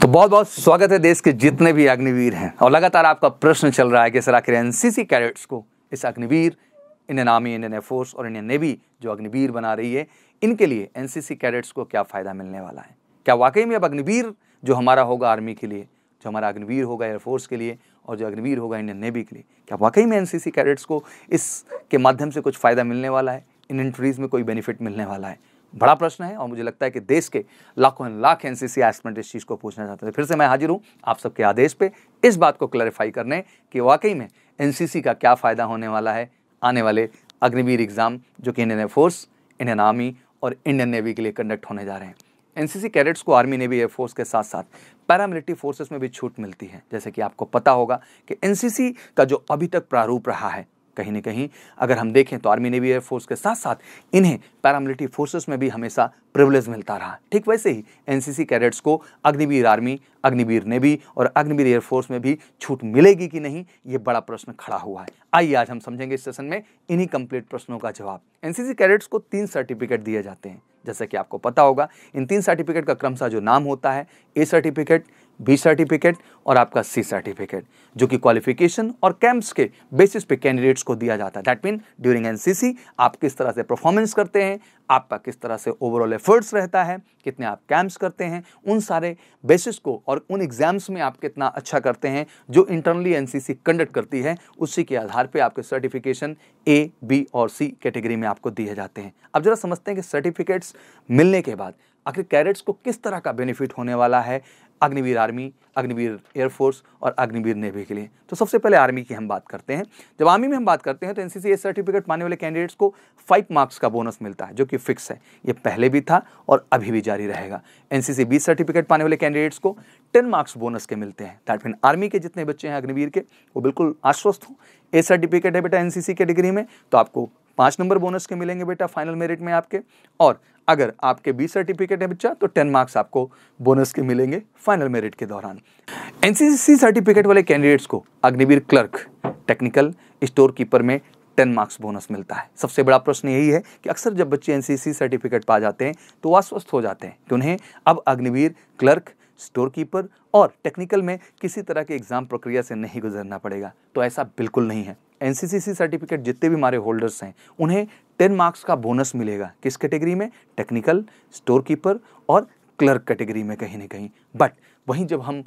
तो बहुत बहुत स्वागत है देश के जितने भी अग्निवीर हैं और लगातार आपका प्रश्न चल रहा है कि सर आखिर एन कैडेट्स को इस Agniveer Indian army Indian air force और इंडियन नेवी जो अग्निवीर बना रही है इनके लिए एन कैडेट्स को क्या फ़ायदा मिलने वाला है क्या वाकई में अब अग्निवीर जो हमारा होगा आर्मी के लिए जो हमारा अग्निवीर होगा एयरफोर्स के लिए और जो अग्निवीर होगा इंडियन नेवी के लिए क्या वाकई में एन कैडेट्स को इसके माध्यम से कुछ फ़ायदा मिलने वाला है इन इंट्रीज़ में कोई बेनिफिट मिलने वाला है बड़ा प्रश्न है और मुझे लगता है कि देश के लाखों लाख एन सी इस चीज़ को पूछना चाहते थे फिर से मैं हाजिर हूँ आप सबके आदेश पे इस बात को क्लैरिफाई करने कि वाकई में एन का क्या फ़ायदा होने वाला है आने वाले अग्निवीर एग्ज़ाम जो कि इंडियन एयरफोर्स इंडियन आर्मी और इंडियन नेवी के लिए कंडक्ट होने जा रहे हैं एन कैडेट्स को आर्मी नेवी एयरफोर्स के साथ साथ पैरामिलिट्री फोर्सेस में भी छूट मिलती है जैसे कि आपको पता होगा कि एन का जो अभी तक प्रारूप रहा है कहीं ना कहीं अगर हम देखें तो आर्मी नेवी एयरफोर्स के साथ साथ इन्हें पैरामिलिट्री फोर्सेस में भी हमेशा प्रिवलेज मिलता रहा ठीक वैसे ही एनसीसी कैडेट्स को अग्निवीर आर्मी अग्निवीर नेवी और अग्निवीर एयरफोर्स में भी छूट मिलेगी कि नहीं ये बड़ा प्रश्न खड़ा हुआ है आइए आज हम समझेंगे इस सेशन में इन्हीं कंप्लीट प्रश्नों का जवाब एनसीसी कैडेट्स को तीन सर्टिफिकेट दिए जाते हैं जैसा कि आपको पता होगा इन तीन सर्टिफिकेट का क्रमशः जो नाम होता है ए सर्टिफिकेट बी सर्टिफिकेट और आपका सी सर्टिफिकेट जो कि क्वालिफिकेशन और कैंप्स के बेसिस पे कैंडिडेट्स को दिया जाता है दैट मीन ड्यूरिंग एनसीसी आप किस तरह से परफॉर्मेंस करते हैं आपका किस तरह से ओवरऑल एफर्ट्स रहता है कितने आप कैंप्स करते हैं उन सारे बेसिस को और उन एग्जाम्स में आप कितना अच्छा करते हैं जो इंटरनली एन कंडक्ट करती है उसी के आधार पर आपके सर्टिफिकेशन ए बी और सी कैटेगरी में आपको दिए जाते हैं अब जरा समझते हैं कि सर्टिफिकेट्स मिलने के बाद आखिर कैडेट्स को किस तरह का बेनिफिट होने वाला है अग्निवीर आर्मी अग्निवीर एयरफोर्स और अग्निवीर नेवी के लिए तो सबसे पहले आर्मी की हम बात करते हैं जब आर्मी में हम बात करते हैं तो एनसीसी सर्टिफिकेट पाने वाले कैंडिडेट्स को फाइव मार्क्स का बोनस मिलता है जो कि फिक्स है ये पहले भी था और अभी भी जारी रहेगा एनसीसी बी सर्टिफिकेट पाने वाले कैंडिडेट्स को टेन मार्क्स बोनस के मिलते हैं दैट मीन आर्मी के जितने बच्चे हैं अग्निवीर के वो बिल्कुल आश्वस्त हों ए सर्टिफिकेट है बेटा एनसीसी डिग्री में तो आपको पाँच नंबर बोनस के मिलेंगे बेटा फाइनल मेरिट में आपके और अगर आपके बी सर्टिफिकेट है बच्चा तो टेन मार्क्स आपको बोनस के मिलेंगे फाइनल मेरिट के दौरान एनसीसी सर्टिफिकेट वाले कैंडिडेट्स को Agniveer clerk technical store keeper में टेन मार्क्स बोनस मिलता है सबसे बड़ा प्रश्न यही है कि अक्सर जब बच्चे एनसीसी सर्टिफिकेट पा जाते हैं तो वह अस्वस्थ हो जाते हैं कि उन्हें अब अग्निवीर क्लर्क स्टोर कीपर और टेक्निकल में किसी तरह के एग्ज़ाम प्रक्रिया से नहीं गुजरना पड़ेगा तो ऐसा बिल्कुल नहीं है एन सर्टिफिकेट जितने भी हमारे होल्डर्स हैं उन्हें टेन मार्क्स का बोनस मिलेगा किस कैटेगरी में टेक्निकल स्टोर कीपर और क्लर्क कैटेगरी में कहीं ना कहीं बट वहीं जब हम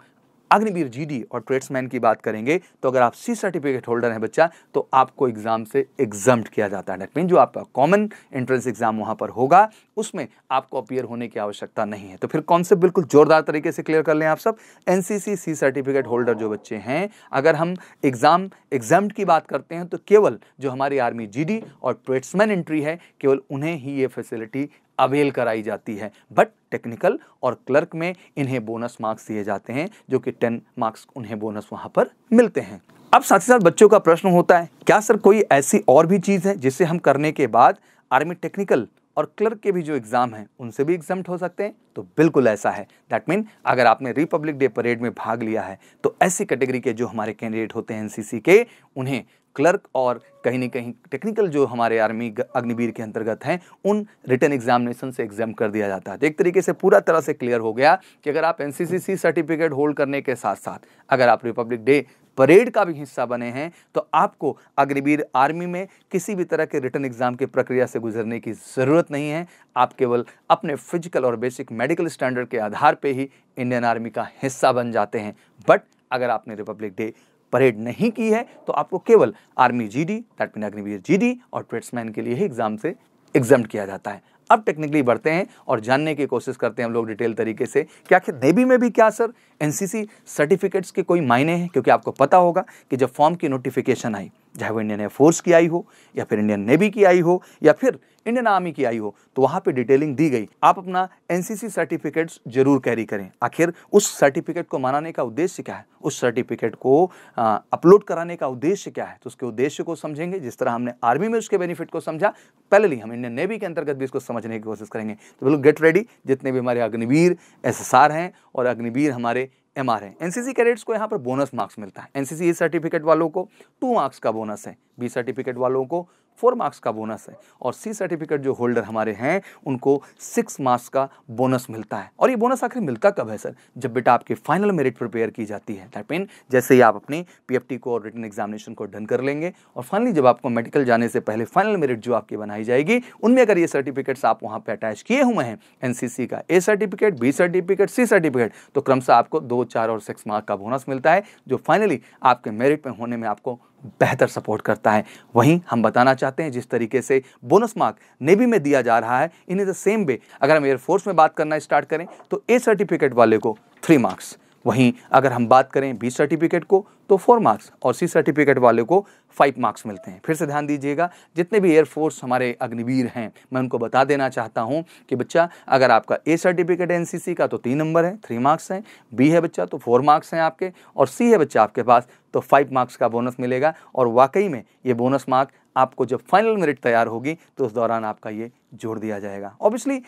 अग्निवीर जीडी और ट्रेड्समैन की बात करेंगे तो अगर आप सी सर्टिफिकेट होल्डर हैं बच्चा तो आपको एग्ज़ाम से एग्जाम किया जाता है डेट मीन जो आपका कॉमन एंट्रेंस एग्ज़ाम वहां पर होगा उसमें आपको अपियर होने की आवश्यकता नहीं है तो फिर कॉन्सेप्ट बिल्कुल जोरदार तरीके से क्लियर कर लें आप सब एन सी सर्टिफिकेट होल्डर जो बच्चे हैं अगर हम एग्ज़ाम एग्जाम की बात करते हैं तो केवल जो हमारी आर्मी जी और ट्रेड्समैन एंट्री है केवल उन्हें ही ये फैसिलिटी अवेल कराई जाती है बट टेक्निकल और क्लर्क में इन्हें बोनस मार्क्स दिए जाते हैं जो कि टेन मार्क्स उन्हें बोनस वहाँ पर मिलते हैं अब साथ ही साथ बच्चों का प्रश्न होता है क्या सर कोई ऐसी और भी चीज़ है जिसे हम करने के बाद आर्मी टेक्निकल और क्लर्क के भी जो एग्ज़ाम हैं उनसे भी एग्जाम हो सकते हैं तो बिल्कुल ऐसा है दैट मीन अगर आपने रिपब्लिक डे परेड में भाग लिया है तो ऐसी कैटेगरी के जो हमारे कैंडिडेट होते हैं एनसीसी के उन्हें क्लर्क और कहीं ना कहीं टेक्निकल जो हमारे आर्मी अग्निवीर के अंतर्गत हैं उन रिटर्न एग्जामिनेशन से एग्जाम कर दिया जाता है तो एक तरीके से पूरा तरह से क्लियर हो गया कि अगर आप एन सर्टिफिकेट होल्ड करने के साथ साथ अगर आप रिपब्लिक डे परेड का भी हिस्सा बने हैं तो आपको अग्निवीर आर्मी में किसी भी तरह के रिटर्न एग्जाम की प्रक्रिया से गुजरने की ज़रूरत नहीं है आप केवल अपने फिजिकल और बेसिक मेडिकल स्टैंडर्ड के आधार पर ही इंडियन आर्मी का हिस्सा बन जाते हैं बट अगर आपने रिपब्लिक डे परेड नहीं की है तो आपको केवल army G D that Agniveer G D और ट्रेड्समैन के लिए ही एग्जाम से एग्जाम किया जाता है अब टेक्निकली बढ़ते हैं और जानने की कोशिश करते हैं हम लोग डिटेल तरीके से क्या आखिर नेवी में भी क्या सर एनसीसी सर्टिफिकेट्स के कोई मायने हैं क्योंकि आपको पता होगा कि जब फॉर्म की नोटिफिकेशन आई चाहे वो इंडियन एयरफोर्स की आई हो या फिर इंडियन नेवी की आई हो या फिर इंडियन आर्मी की आई हो तो वहाँ पे डिटेलिंग दी गई आप अपना एनसीसी सर्टिफिकेट्स जरूर कैरी करें आखिर उस सर्टिफिकेट को मनाने का उद्देश्य क्या है उस सर्टिफिकेट को अपलोड कराने का उद्देश्य क्या है तो उसके उद्देश्य को समझेंगे जिस तरह हमने आर्मी में उसके बेनिफिट को समझा पहले ही हम इंडियन नेवी के अंतर्गत भी इसको समझने की कोशिश करेंगे तो बिल्कुल गेट रेडी जितने भी हमारे अग्निवीर एस हैं और अग्निवीर हमारे एम आर है एनसीसी कैडेट्स को यहाँ पर बोनस मार्क्स मिलता है एनसीसी सर्टिफिकेट e वालों को टू मार्क्स का बोनस है बी सर्टिफिकेट वालों को फोर मार्क्स का बोनस है और सी सर्टिफिकेट जो होल्डर हमारे हैं उनको सिक्स मार्क्स का बोनस मिलता है और ये बोनस आखिर मिलता कब है सर जब बेटा आपकी फाइनल मेरिट प्रिपेयर की जाती है दैट मीन जैसे ही आप अपने पीएफटी को और रिटर्न एग्जामिनेशन को डन कर लेंगे और फाइनली जब आपको मेडिकल जाने से पहले फाइनल मेरिट जो आपकी बनाई जाएगी उनमें अगर ये सर्टिफिकेट्स आप वहाँ पर अटैच किए हुए हैं एन का A certificate B certificate C certificate तो क्रमशः आपको दो चार और सिक्स मार्क का बोनस मिलता है जो फाइनली आपके मेरिट में होने में आपको बेहतर सपोर्ट करता है वहीं हम बताना चाहते हैं जिस तरीके से बोनस मार्क नेवी में दिया जा रहा है इन द सेम वे अगर हम एयरफोर्स में बात करना स्टार्ट करें तो ए सर्टिफिकेट वाले को थ्री मार्क्स वहीं अगर हम बात करें बी सर्टिफिकेट को तो फोर मार्क्स और सी सर्टिफिकेट वाले को फाइव मार्क्स मिलते हैं फिर से ध्यान दीजिएगा जितने भी एयरफोर्स हमारे अग्निवीर हैं मैं उनको बता देना चाहता हूं कि बच्चा अगर आपका ए सर्टिफिकेट है एनसीसी का तो तीन नंबर है थ्री मार्क्स हैं बी है बच्चा तो फोर मार्क्स हैं आपके और सी है बच्चा आपके पास तो फाइव मार्क्स का बोनस मिलेगा और वाकई में ये बोनस मार्क आपको जब फाइनल मेरिट तैयार होगी तो उस दौरान आपका ये जोड़ दिया जाएगा ऑब्वियसली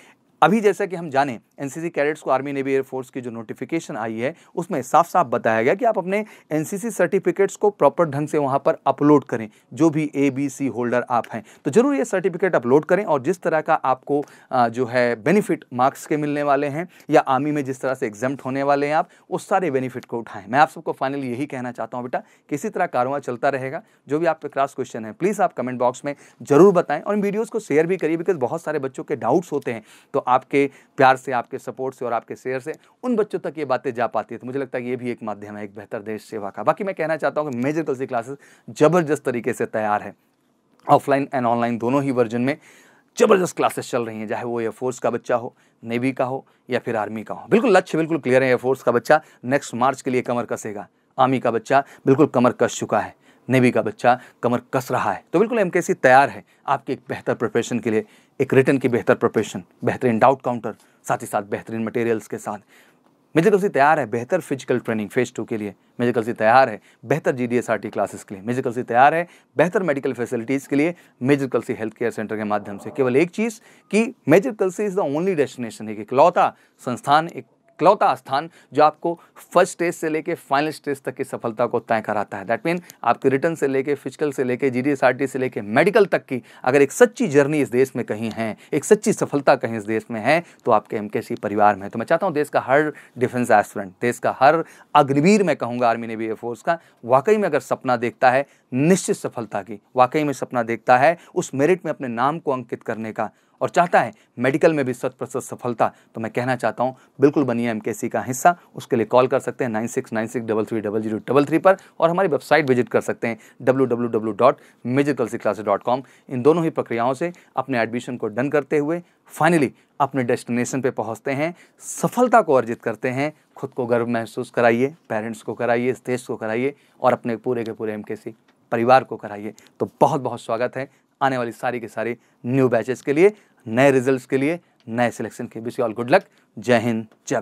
अभी जैसा कि हम जाने एनसीसी कैडेट्स को आर्मी नेवी एयरफोर्स की जो नोटिफिकेशन आई है उसमें साफ साफ बताया गया कि आप अपने एनसीसी सर्टिफिकेट्स को प्रॉपर ढंग से वहाँ पर अपलोड करें जो भी ए बी सी होल्डर आप हैं तो जरूर ये सर्टिफिकेट अपलोड करें और जिस तरह का आपको जो है बेनिफिट मार्क्स के मिलने वाले हैं या आर्मी में जिस तरह से एग्जाम होने वाले हैं आप उस सारे बेनिफिट को उठाएं मैं आप सबको फाइनली यही कहना चाहता हूँ बेटा किसी तरह कारवा चलता रहेगा जो भी आपके क्रास क्वेश्चन है प्लीज़ आप कमेंट बॉक्स में जरूर बताएं और इन वीडियोज़ को शेयर भी करिए बिकॉज बहुत सारे बच्चों के डाउट्स होते हैं तो आपके प्यार से आपके सपोर्ट से और आपके शेयर से उन बच्चों तक ये बातें जा पाती है तो मुझे लगता है ये भी एक माध्यम है एक बेहतर देश सेवा का बाकी मैं कहना चाहता हूँ कि मेजर कल्सी क्लासेस ज़बरदस्त तरीके से तैयार है ऑफलाइन एंड ऑनलाइन दोनों ही वर्जन में ज़बरदस्त क्लासेस चल रही हैं चाहे वो एयरफोर्स का बच्चा हो नेवी का हो या फिर आर्मी का हो बिल्कुल लक्ष्य बिल्कुल क्लियर है एयरफोर्स का बच्चा नेक्स्ट मार्च के लिए कमर कसेगा आर्मी का बच्चा बिल्कुल कमर कस चुका है नेवी का बच्चा कमर कस रहा है तो बिल्कुल एम तैयार है आपके एक बेहतर प्रिपरेशन के लिए एक रिटर्न की बेहतर प्रिपरेशन बेहतरीन डाउट काउंटर साथ ही साथ बेहतरीन मटेरियल्स के साथ मेजर कल्सी तैयार है बेहतर फिजिकल ट्रेनिंग फेज टू के लिए मेजर कल्सी तैयार है बेहतर G D S R T classes के लिए मेजर कल्सी तैयार है बेहतर मेडिकल फैसिलिटीज़ के लिए major Kalsi health care centre के माध्यम से केवल एक चीज़ कि major Kalsi is the only destination एक इकलौता संस्थान एक इकलौता स्थान जो आपको फर्स्ट स्टेज से लेकर फाइनल स्टेज तक की सफलता को तय कराता है दैट मीन आपके रिटर्न से लेकर फिजिकल से लेकर जी डी से लेकर मेडिकल तक की अगर एक सच्ची जर्नी इस देश में कहीं है एक सच्ची सफलता कहीं इस देश में है तो आपके एम परिवार में है तो मैं चाहता हूँ देश का हर डिफेंस एस्पिरेंट देश का हर अग्निवीर मैं कहूँगा आर्मी नेवी एयरफोर्स का वाकई में अगर सपना देखता है निश्चित सफलता की वाकई में सपना देखता है उस मेरिट में अपने नाम को अंकित करने का और चाहता है मेडिकल में भी शत प्रतिशत सफलता तो मैं कहना चाहता हूँ बिल्कुल बनिए एम का हिस्सा उसके लिए कॉल कर सकते हैं nine six nine six double three double zero double three पर और हमारी वेबसाइट विजिट कर सकते हैं W W W dot majorkalsi dot com इन दोनों ही प्रक्रियाओं से अपने एडमिशन को डन करते हुए फाइनली अपने डेस्टिनेशन पे पहुंचते हैं सफलता को अर्जित करते हैं खुद को गर्व महसूस कराइए पेरेंट्स को कराइए इस देश को कराइए और अपने पूरे के पूरे एम परिवार को कराइए तो बहुत बहुत स्वागत है आने वाली सारी के सारी न्यू बैचेस के लिए नए रिजल्ट्स के लिए नए सिलेक्शन के बीच ऑल गुड लक जय हिंद जय